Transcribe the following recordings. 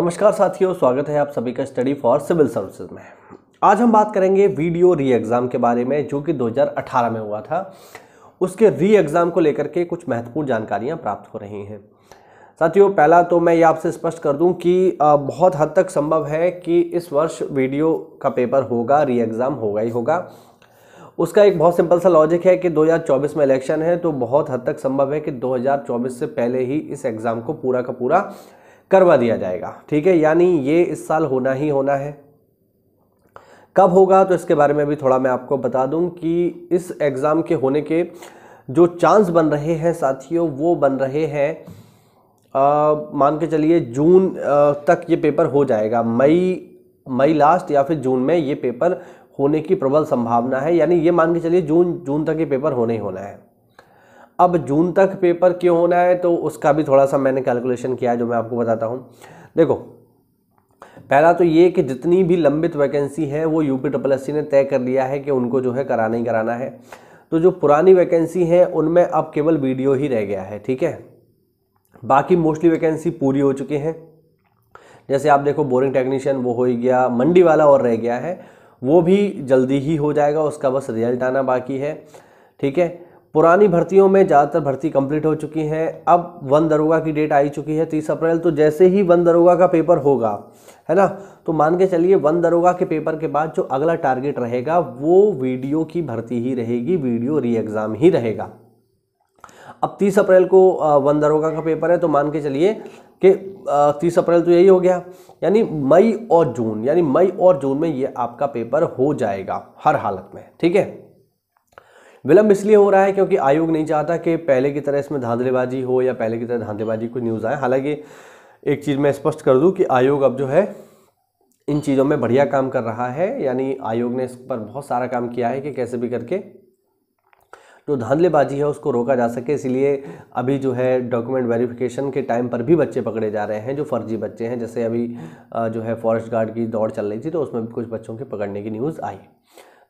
नमस्कार साथियों स्वागत है आप सभी का स्टडी फॉर सिविल सर्विसेज में आज हम बात करेंगे वीडियो री एग्ज़ाम के बारे में जो कि 2018 में हुआ था उसके री एग्ज़ाम को लेकर के कुछ महत्वपूर्ण जानकारियां प्राप्त हो रही हैं साथियों पहला तो मैं ये आपसे स्पष्ट कर दूं कि बहुत हद तक संभव है कि इस वर्ष वीडियो का पेपर होगा री एग्ज़ाम होगा ही होगा उसका एक बहुत सिंपल सा लॉजिक है कि 2024 में इलेक्शन है तो बहुत हद तक संभव है कि 2024 से पहले ही इस एग्ज़ाम को पूरा का पूरा करवा दिया जाएगा ठीक है यानी ये इस साल होना ही होना है कब होगा तो इसके बारे में भी थोड़ा मैं आपको बता दूं कि इस एग्ज़ाम के होने के जो चांस बन रहे हैं साथियों वो बन रहे हैं मान के चलिए जून आ, तक ये पेपर हो जाएगा मई मई लास्ट या फिर जून में ये पेपर होने की प्रबल संभावना है यानी ये मान के चलिए जून जून तक ये पेपर होने ही होना है अब जून तक पेपर क्यों होना है तो उसका भी थोड़ा सा मैंने कैलकुलेशन किया है जो मैं आपको बताता हूँ देखो पहला तो ये कि जितनी भी लंबित वैकेंसी है वो यूपी ट्रिपल एस ने तय कर लिया है कि उनको जो है कराना ही कराना है तो जो पुरानी वैकेंसी है उनमें अब केवल वीडियो ही रह गया है ठीक है बाकी मोस्टली वैकेंसी पूरी हो चुकी हैं जैसे आप देखो बोरिंग टेक्नीशियन वो हो ही गया मंडी वाला और रह गया है वो भी जल्दी ही हो जाएगा उसका बस रिजल्ट आना बाकी है ठीक है पुरानी भर्तियों में ज़्यादातर भर्ती कंप्लीट हो चुकी हैं अब वन दरोगा की डेट आई चुकी है तीस अप्रैल तो जैसे ही वन दरोगा का पेपर होगा है ना तो मान के चलिए वन दरोगा के पेपर के बाद जो अगला टारगेट रहेगा वो वीडियो की भर्ती ही रहेगी वीडियो री एग्ज़ाम ही रहेगा अब तीस अप्रैल को वन दरोगा का पेपर है तो मान के चलिए कि तीस अप्रैल तो यही हो गया यानी मई और जून यानी मई और जून में ये आपका पेपर हो जाएगा हर हालत में ठीक है विलंब इसलिए हो रहा है क्योंकि आयोग नहीं चाहता कि पहले की तरह इसमें धांधलेबाजी हो या पहले की तरह धांधलेबाजी कोई न्यूज़ आए हालांकि एक चीज़ मैं स्पष्ट कर दूँ कि आयोग अब जो है इन चीज़ों में बढ़िया काम कर रहा है यानी आयोग ने इस पर बहुत सारा काम किया है कि कैसे भी करके जो धांधलेबाजी है उसको रोका जा सके इसलिए अभी जो है डॉक्यूमेंट वेरिफिकेशन के टाइम पर भी बच्चे पकड़े जा रहे हैं जो फर्जी बच्चे हैं जैसे अभी जो है फॉरेस्ट गार्ड की दौड़ चल रही थी तो उसमें भी कुछ बच्चों के पकड़ने की न्यूज़ आई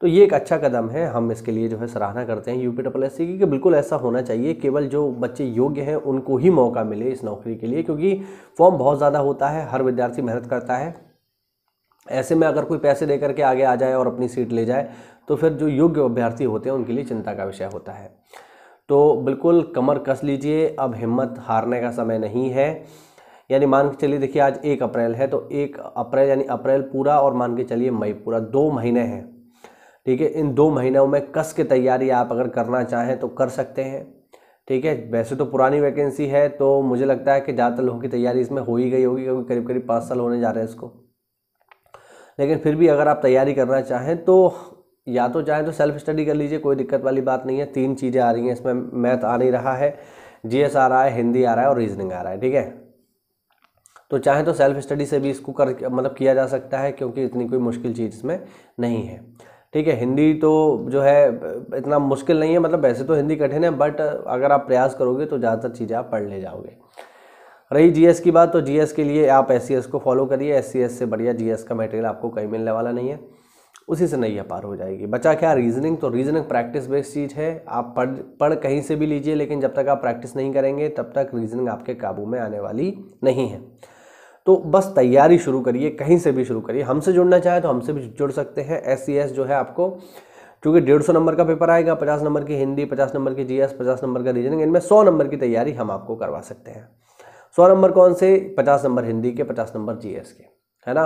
तो ये एक अच्छा कदम है हम इसके लिए जो है सराहना करते हैं यूपी डबल एस कि बिल्कुल ऐसा होना चाहिए केवल जो बच्चे योग्य हैं उनको ही मौका मिले इस नौकरी के लिए क्योंकि फॉर्म बहुत ज़्यादा होता है हर विद्यार्थी मेहनत करता है ऐसे में अगर कोई पैसे दे करके आगे आ जाए और अपनी सीट ले जाए तो फिर जो योग्य अभ्यर्थी होते हैं उनके लिए चिंता का विषय होता है तो बिल्कुल कमर कस लीजिए अब हिम्मत हारने का समय नहीं है यानी मान के चलिए देखिए आज एक अप्रैल है तो एक अप्रैल यानी अप्रैल पूरा और मान के चलिए मई पूरा दो महीने हैं ठीक है इन दो महीनों में कस के तैयारी आप अगर करना चाहें तो कर सकते हैं ठीक है वैसे तो पुरानी वैकेंसी है तो मुझे लगता है कि ज़्यादातर लोगों की तैयारी इसमें हो ही गई होगी क्योंकि करीब करीब पाँच साल होने जा रहे हैं इसको लेकिन फिर भी अगर आप तैयारी करना चाहें तो या तो चाहें तो सेल्फ स्टडी कर लीजिए कोई दिक्कत वाली बात नहीं है तीन चीज़ें आ रही हैं इसमें मैथ आ नहीं रहा है जी आ रहा है हिंदी आ रहा है और रीजनिंग आ रहा है ठीक है तो चाहें तो सेल्फ स्टडी से भी इसको कर मतलब किया जा सकता है क्योंकि इतनी कोई मुश्किल चीज़ इसमें नहीं है ठीक है हिंदी तो जो है इतना मुश्किल नहीं है मतलब वैसे तो हिंदी कठिन है बट अगर आप प्रयास करोगे तो ज़्यादातर चीज़ें आप पढ़ ले जाओगे रही जीएस की बात तो जीएस के लिए आप एस को फॉलो करिए एस से बढ़िया जीएस का मटेरियल आपको कहीं मिलने वाला नहीं है उसी से नहीं पार हो जाएगी बचा क्या रीजनिंग तो रीजनिंग प्रैक्टिस बेस्ड चीज़ है आप पढ़ पढ़ कहीं से भी लीजिए लेकिन जब तक आप प्रैक्टिस नहीं करेंगे तब तक रीजनिंग आपके काबू में आने वाली नहीं है तो बस तैयारी शुरू करिए कहीं से भी शुरू करिए हमसे जुड़ना चाहे तो हमसे भी जुड़ सकते हैं एस सी एस जो है आपको क्योंकि डेढ़ सौ नंबर का पेपर आएगा पचास नंबर की हिंदी पचास नंबर की जीएस पचास नंबर का रीजनिंग इनमें सौ नंबर की तैयारी हम आपको करवा सकते हैं सौ नंबर कौन से पचास नंबर हिंदी के पचास नंबर एस के है ना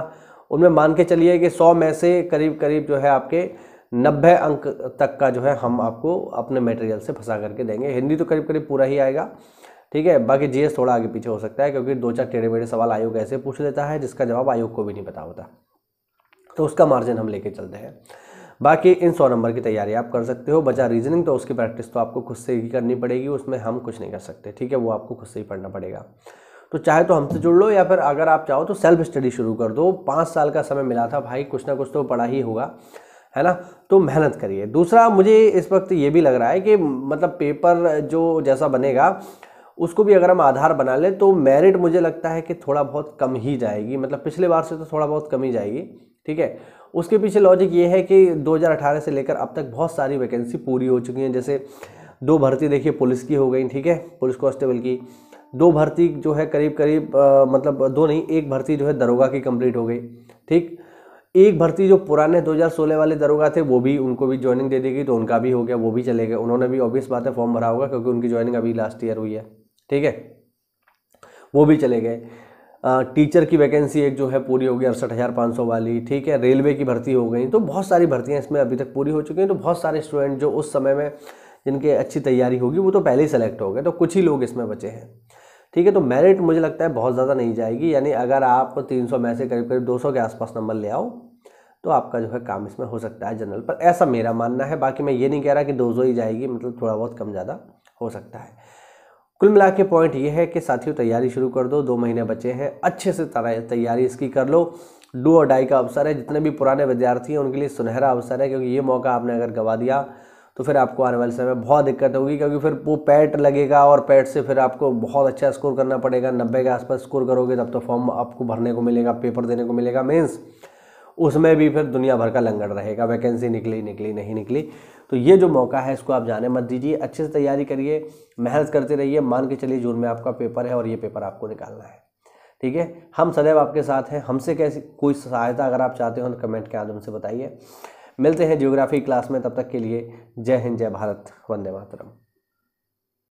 उनमें मान के चलिए कि सौ में से करीब करीब जो है आपके नब्बे अंक तक का जो है हम आपको अपने मटेरियल से फंसा करके देंगे हिंदी तो करीब करीब पूरा ही आएगा ठीक है बाकी जीएस थोड़ा आगे पीछे हो सकता है क्योंकि दो चार टेढ़े मेढ़े सवाल आयोग ऐसे पूछ लेता है जिसका जवाब आयोग को भी नहीं पता होता तो उसका मार्जिन हम लेके चलते हैं बाकी इन सौ नंबर की तैयारी आप कर सकते हो बचा रीजनिंग तो उसकी प्रैक्टिस तो आपको खुद से ही करनी पड़ेगी उसमें हम कुछ नहीं कर सकते ठीक है वो आपको खुद से ही पढ़ना पड़ेगा तो चाहे तो हमसे जुड़ लो या फिर अगर आप चाहो तो सेल्फ स्टडी शुरू कर दो पाँच साल का समय मिला था भाई कुछ ना कुछ तो पढ़ा ही होगा है ना तो मेहनत करिए दूसरा मुझे इस वक्त ये भी लग रहा है कि मतलब पेपर जो जैसा बनेगा उसको भी अगर हम आधार बना लें तो मेरिट मुझे लगता है कि थोड़ा बहुत कम ही जाएगी मतलब पिछले बार से तो थोड़ा बहुत कम ही जाएगी ठीक है उसके पीछे लॉजिक ये है कि 2018 से लेकर अब तक बहुत सारी वैकेंसी पूरी हो चुकी हैं जैसे दो भर्ती देखिए पुलिस की हो गई ठीक है पुलिस कॉन्स्टेबल की दो भर्ती जो है करीब करीब आ, मतलब दो नहीं एक भर्ती जो है दरोगा की कंप्लीट हो गई ठीक एक भर्ती जो पुराने 2016 वाले दरोगा थे वो भी उनको भी ज्वाइनिंग दे देगी तो उनका भी हो गया वो भी चले गए उन्होंने भी ऑब्वियस बात है फॉर्म भरा होगा क्योंकि उनकी ज्वाइनिंग अभी लास्ट ईयर हुई है ठीक है वो भी चले गए टीचर की वैकेंसी एक जो है पूरी हो गई अड़सठ हज़ार पाँच सौ वाली ठीक है रेलवे की भर्ती हो गई तो बहुत सारी भर्तियाँ इसमें अभी तक पूरी हो चुकी हैं तो बहुत सारे स्टूडेंट जो उस समय में जिनके अच्छी तैयारी होगी वो तो पहले ही सेलेक्ट हो गए तो कुछ ही लोग इसमें बचे हैं ठीक है तो मेरिट मुझे लगता है बहुत ज़्यादा नहीं जाएगी यानी अगर आप तीन में से करीब करीब दो के आसपास नंबर ले आओ तो आपका जो है काम इसमें हो सकता है जनरल पर ऐसा मेरा मानना है बाकी मैं ये नहीं कह रहा कि दो ही जाएगी मतलब थोड़ा बहुत कम ज़्यादा हो सकता है कुल मिला के पॉइंट ये है कि साथियों तैयारी शुरू कर दो दो महीने बचे हैं अच्छे से तैयारी इसकी कर लो डू और डाई का अवसर है जितने भी पुराने विद्यार्थी हैं उनके लिए सुनहरा अवसर है क्योंकि ये मौका आपने अगर गवा दिया तो फिर आपको आने वाले समय में बहुत दिक्कत होगी क्योंकि फिर वो पैट लगेगा और पैट से फिर आपको बहुत अच्छा स्कोर करना पड़ेगा नब्बे के आसपास स्कोर करोगे तब तो फॉर्म आपको भरने को मिलेगा पेपर देने को मिलेगा मीन्स उसमें भी फिर दुनिया भर का लंगड़ रहेगा वैकेंसी निकली निकली नहीं निकली तो ये जो मौका है इसको आप जाने मत दीजिए अच्छे से तैयारी करिए मेहनत करते रहिए मान के चलिए जून में आपका पेपर है और ये पेपर आपको निकालना है ठीक है हम सदैव आपके साथ हैं हमसे कैसी कोई सहायता अगर आप चाहते हो तो कमेंट के आदम से बताइए मिलते हैं जियोग्राफी क्लास में तब तक के लिए जय हिंद जय भारत वंदे मातरम